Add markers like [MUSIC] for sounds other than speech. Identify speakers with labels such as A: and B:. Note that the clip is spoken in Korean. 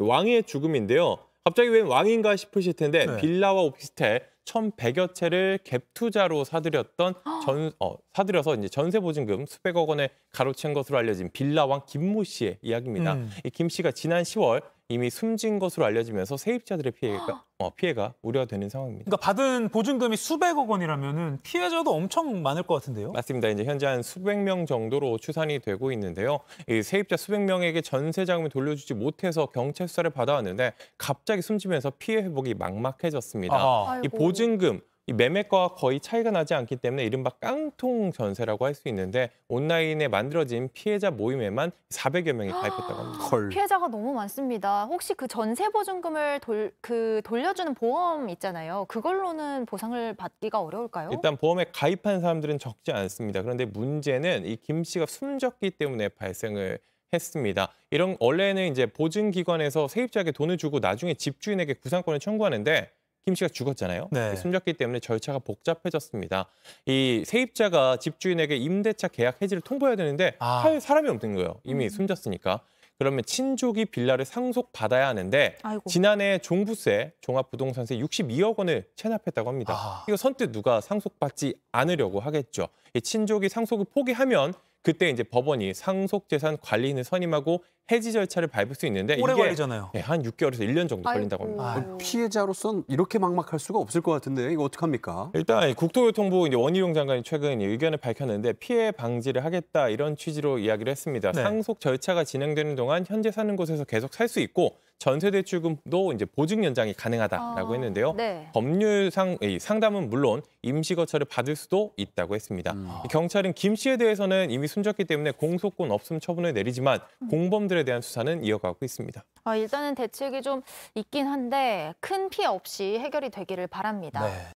A: 왕의 죽음인데요. 갑자기 웬 왕인가 싶으실 텐데 네. 빌라와 오피스텔 1,100여 채를 갭 투자로 사들였던 아. 전 어, 사들여서 이제 전세 보증금 수백억 원에 가로챈 것으로 알려진 빌라왕 김모 씨의 이야기입니다. 음. 이김 씨가 지난 10월 이미 숨진 것으로 알려지면서 세입자들의 피해가, [GASPS] 어, 피해가 우려 되는 상황입니다. 그러니까 받은 보증금이 수백억 원이라면 피해자도 엄청 많을 것 같은데요? 맞습니다. 이제 현재 한 수백 명 정도로 추산이 되고 있는데요. 이 세입자 수백 명에게 전세 자금을 돌려주지 못해서 경찰 수사를 받아왔는데 갑자기 숨지면서 피해 회복이 막막해졌습니다. 아이 보증금 이 매매가와 거의 차이가 나지 않기 때문에 이른바 깡통 전세라고 할 수 있는데 온라인에 만들어진 피해자 모임에만 400여 명이 가입했다고 합니다. [GASPS] 헐. 피해자가 너무 많습니다. 혹시 그 전세 보증금을 돌, 그 돌려주는 보험 있잖아요. 그걸로는 보상을 받기가 어려울까요? 일단 보험에 가입한 사람들은 적지 않습니다. 그런데 문제는 이 김 씨가 숨졌기 때문에 발생을 했습니다. 이런 원래는 이제 보증기관에서 세입자에게 돈을 주고 나중에 집주인에게 구상권을 청구하는데 김 씨가 죽었잖아요. 네. 숨졌기 때문에 절차가 복잡해졌습니다. 이 세입자가 집주인에게 임대차 계약 해지를 통보해야 되는데 아. 할 사람이 없는 거예요. 이미 음. 숨졌으니까. 그러면 친족이 빌라를 상속받아야 하는데 아이고. 지난해 종부세, 종합부동산세 62억 원을 체납했다고 합니다. 아. 이거 선뜻 누가 상속받지 않으려고 하겠죠. 이 친족이 상속을 포기하면 그때 이제 법원이 상속재산 관리인을 선임하고 해지 절차를 밟을 수 있는데 오래 걸리잖아요. 네, 한 6개월에서 1년 정도 걸린다고 합니다. 아유. 피해자로서는 이렇게 막막할 수가 없을 것 같은데 이거 어떡합니까? 일단 국토교통부 이제 원희룡 장관이 최근 의견을 밝혔는데 피해 방지를 하겠다 이런 취지로 이야기를 했습니다. 네. 상속 절차가 진행되는 동안 현재 사는 곳에서 계속 살 수 있고 전세대출금도 이제 보증 연장이 가능하다라고 아, 했는데요. 네. 법률상 상담은 물론 임시 거처를 받을 수도 있다고 했습니다. 음. 경찰은 김 씨에 대해서는 이미 숨졌기 때문에 공소권 없음 처분을 내리지만 음. 공범들에 대한 수사는 이어가고 있습니다. 아, 일단은 대책이 좀 있긴 한데 큰 피해 없이 해결이 되기를 바랍니다. 네.